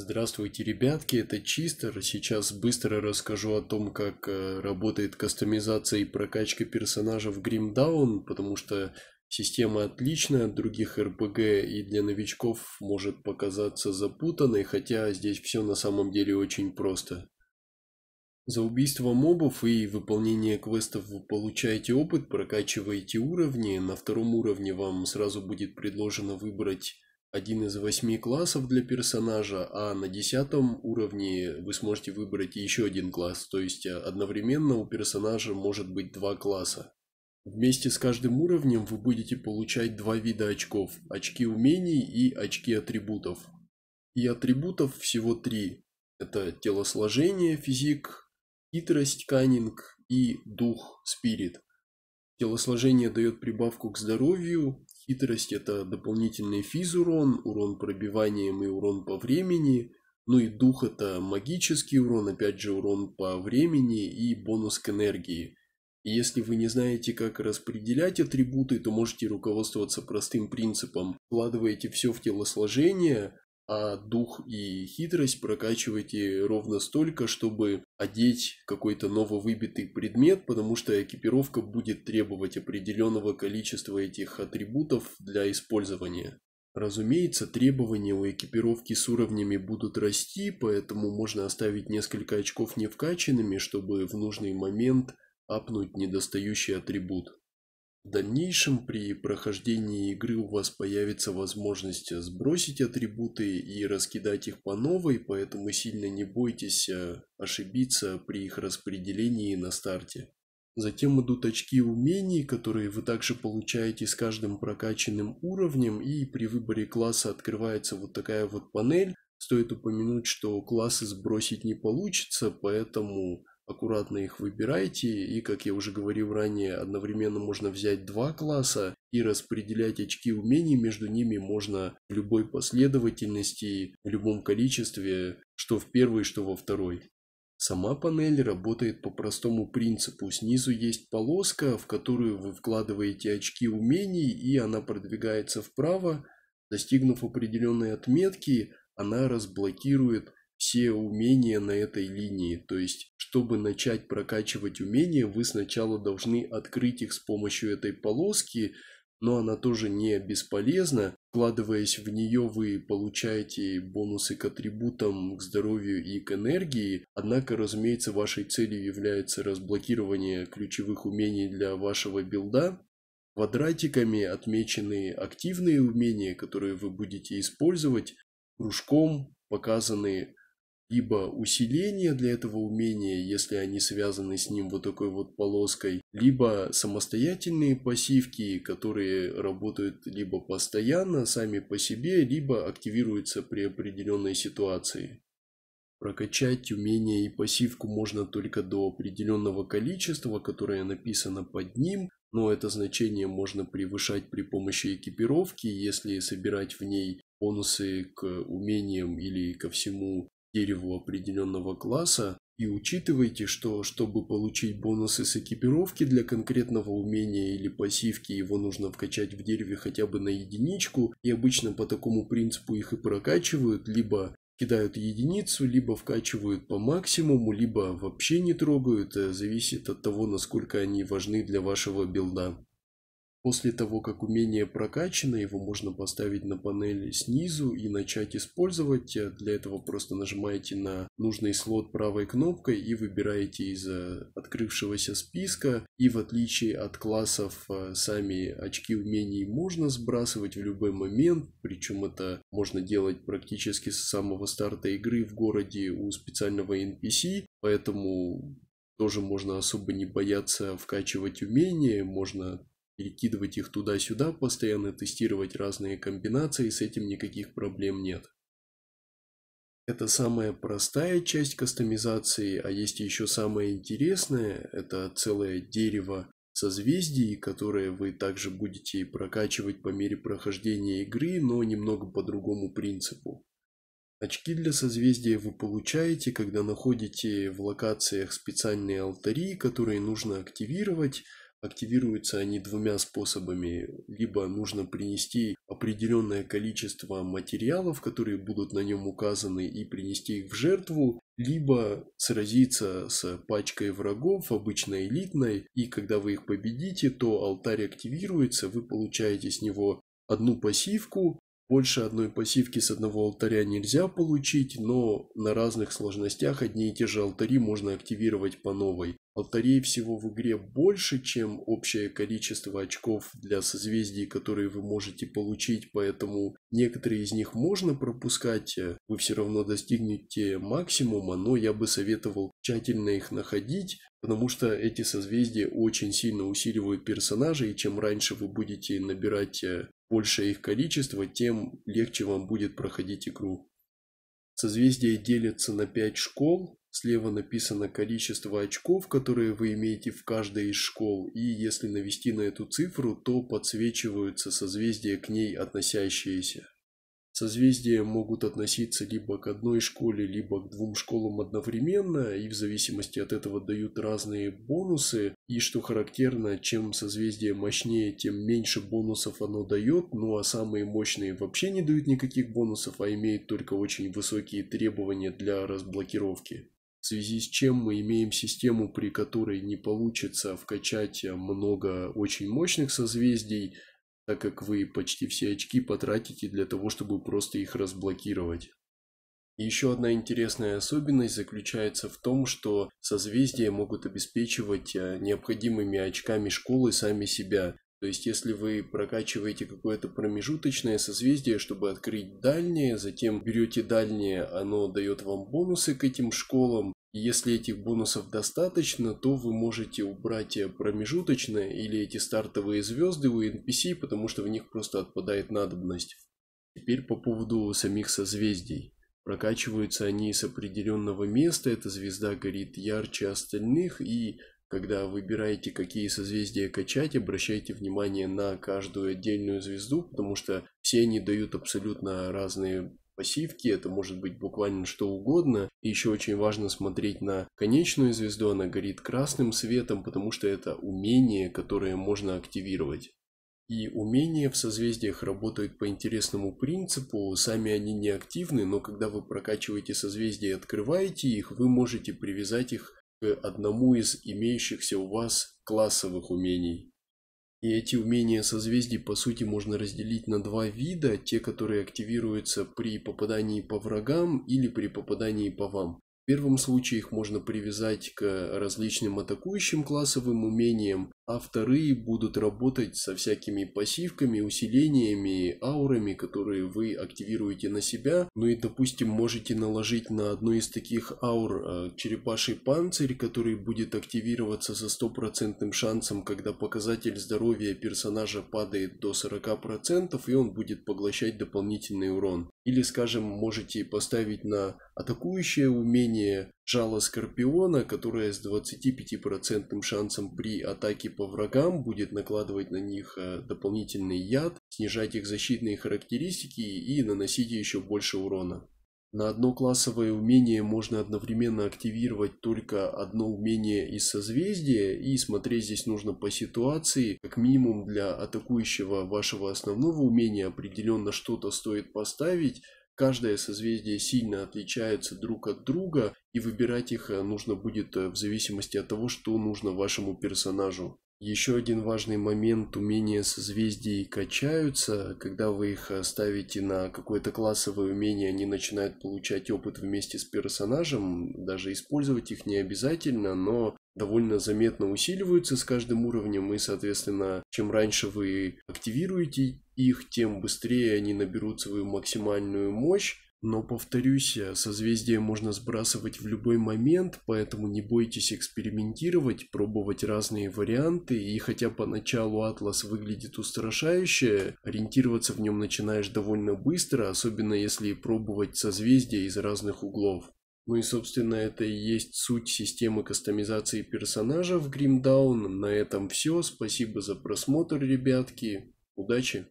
Здравствуйте, ребятки, это Чистер. Сейчас быстро расскажу о том, как э, работает кастомизация и прокачка персонажа в Гримдаун, потому что система отличная от других РПГ и для новичков может показаться запутанной, хотя здесь все на самом деле очень просто. За убийство мобов и выполнение квестов вы получаете опыт, прокачиваете уровни. На втором уровне вам сразу будет предложено выбрать один из восьми классов для персонажа, а на десятом уровне вы сможете выбрать еще один класс, то есть э, одновременно у персонажа может быть два класса. Вместе с каждым уровнем вы будете получать два вида очков – очки умений и очки атрибутов. И атрибутов всего три. Это телосложение, физик, хитрость, канинг и дух, спирит. Телосложение дает прибавку к здоровью, Хитрость это дополнительный физурон, урон, урон пробиванием и урон по времени. Ну и дух это магический урон, опять же урон по времени и бонус к энергии. И если вы не знаете, как распределять атрибуты, то можете руководствоваться простым принципом. Вкладываете все в телосложение, а дух и хитрость прокачивайте ровно столько, чтобы одеть какой-то нововыбитый предмет, потому что экипировка будет требовать определенного количества этих атрибутов для использования. Разумеется, требования у экипировки с уровнями будут расти, поэтому можно оставить несколько очков невкачанными, чтобы в нужный момент апнуть недостающий атрибут. В дальнейшем при прохождении игры у вас появится возможность сбросить атрибуты и раскидать их по новой, поэтому сильно не бойтесь э, ошибиться при их распределении на старте. Затем идут очки умений, которые вы также получаете с каждым прокачанным уровнем, и при выборе класса открывается вот такая вот панель. Стоит упомянуть, что классы сбросить не получится, поэтому аккуратно их выбирайте. И, как я уже говорил ранее, одновременно можно взять два класса и распределять очки умений между ними можно в любой последовательности, в любом количестве, что в первой что во второй. Сама панель работает по простому принципу. Снизу есть полоска, в которую вы вкладываете очки умений, и она продвигается вправо. Достигнув определенной отметки, она разблокирует все умения на этой линии. То есть, чтобы начать прокачивать умения, вы сначала должны открыть их с помощью этой полоски, но она тоже не бесполезна. Вкладываясь в нее, вы получаете бонусы к атрибутам, к здоровью и к энергии. Однако, разумеется, вашей целью является разблокирование ключевых умений для вашего билда. Квадратиками отмечены активные умения, которые вы будете использовать. Кружком показаны либо усиление для этого умения, если они связаны с ним вот такой вот полоской, либо самостоятельные пассивки, которые работают либо постоянно сами по себе, либо активируются при определенной ситуации. Прокачать умение и пассивку можно только до определенного количества, которое написано под ним, но это значение можно превышать при помощи экипировки, если собирать в ней бонусы к умениям или ко всему дереву определенного класса и учитывайте, что чтобы получить бонусы с экипировки для конкретного умения или пассивки, его нужно вкачать в дереве хотя бы на единичку, и обычно по такому принципу их и прокачивают, либо кидают единицу, либо вкачивают по максимуму, либо вообще не трогают, э, зависит от того, насколько они важны для вашего билда. После того, как умение прокачано, его можно поставить на панели снизу и начать использовать. Э, для этого просто нажимаете на нужный слот правой кнопкой и выбираете из э, открывшегося списка. И в отличие от классов, э, сами очки умений можно сбрасывать в любой момент. Причем это можно делать практически с самого старта игры в городе у специального NPC. Поэтому тоже можно особо не бояться вкачивать умения, можно кидывать их туда-сюда, постоянно тестировать разные комбинации, с этим никаких проблем нет. Это самая простая часть кастомизации, а есть еще самое интересное, это целое дерево созвездий, которые вы также будете прокачивать по мере прохождения игры, но немного по другому принципу. Очки для созвездия вы получаете, когда находите в локациях специальные алтари, которые нужно активировать, Активируются они двумя способами. Либо нужно принести определенное количество материалов, которые будут на нем указаны, и принести их в жертву, либо сразиться с пачкой врагов, обычно элитной, и когда вы их победите, то алтарь активируется, вы получаете с него одну пассивку, больше одной пассивки с одного алтаря нельзя получить, но на разных сложностях одни и те же алтари можно активировать по новой. Алтарей всего в игре больше, чем общее количество очков для созвездий, которые вы можете получить, поэтому некоторые из них можно пропускать, э, вы все равно достигнете максимума, но я бы советовал тщательно их находить, потому что эти созвездия очень сильно усиливают персонажей, и чем раньше вы будете набирать э, большее их количество, тем легче вам будет проходить игру. Созвездия делятся на 5 школ, Слева написано количество очков, которые вы имеете в каждой из школ, и если навести на эту цифру, то подсвечиваются созвездия к ней относящиеся. Созвездия могут относиться либо к одной школе, либо к двум школам одновременно, и в зависимости от этого дают разные бонусы. И что характерно, чем созвездие мощнее, тем меньше бонусов оно дает, ну а самые мощные вообще не дают никаких бонусов, а имеют только очень высокие требования для разблокировки связи с чем мы имеем систему, при которой не получится вкачать э, много очень мощных созвездий, так как вы почти все очки потратите для того, чтобы просто их разблокировать. Еще одна интересная особенность заключается в том, что созвездия могут обеспечивать э, необходимыми очками школы сами себя. То есть, если вы прокачиваете какое-то промежуточное созвездие, чтобы открыть дальнее, затем берете дальнее, оно дает вам бонусы к этим школам, если этих бонусов достаточно, то вы можете убрать э, промежуточные или эти стартовые звезды у NPC, потому что в них просто отпадает надобность. Теперь по поводу самих созвездий. Прокачиваются они с определенного места, эта звезда горит ярче остальных, и когда выбираете, какие созвездия качать, обращайте внимание на каждую отдельную звезду, потому что все они дают абсолютно разные пассивки, это может быть буквально что угодно. И еще очень важно смотреть на конечную звезду, она горит красным светом, потому что это умение, которое можно активировать. И умения в созвездиях работают по интересному принципу, сами они не активны, но когда вы прокачиваете созвездия и открываете их, вы можете привязать их к одному из имеющихся у вас классовых умений. И эти умения созвездий, по сути, можно разделить на два вида. Те, которые активируются при попадании по врагам или при попадании по вам. В первом случае их можно привязать к различным атакующим классовым умениям, а вторые будут работать со всякими пассивками, усилениями, аурами, которые вы активируете на себя. Ну и, допустим, можете наложить на одну из таких аур э, черепаший панцирь, который будет активироваться со стопроцентным шансом, когда показатель здоровья персонажа падает до 40%, и он будет поглощать дополнительный урон. Или, скажем, можете поставить на атакующее умение жало Скорпиона, которое с 25% шансом при атаке по врагам будет накладывать на них э, дополнительный яд, снижать их защитные характеристики и наносить еще больше урона. На одно классовое умение можно одновременно активировать только одно умение из созвездия, и смотреть здесь нужно по ситуации. Как минимум для атакующего вашего основного умения определенно что-то стоит поставить. Каждое созвездие сильно отличается друг от друга, и выбирать их э, нужно будет э, в зависимости от того, что нужно вашему персонажу. Еще один важный момент – умения созвездий качаются. Когда вы их э, ставите на какое-то классовое умение, они начинают получать опыт вместе с персонажем. Даже использовать их не обязательно, но довольно заметно усиливаются с каждым уровнем. И, соответственно, чем раньше вы активируете их, тем быстрее они наберут свою максимальную мощь. Но, повторюсь, э, созвездие можно сбрасывать в любой момент, поэтому не бойтесь экспериментировать, пробовать разные варианты, и хотя поначалу атлас выглядит устрашающе, ориентироваться в нем начинаешь довольно быстро, особенно если пробовать созвездия из разных углов. Ну и, собственно, это и есть суть системы кастомизации персонажа в Гримдаун. На этом все. Спасибо за просмотр, ребятки. Удачи!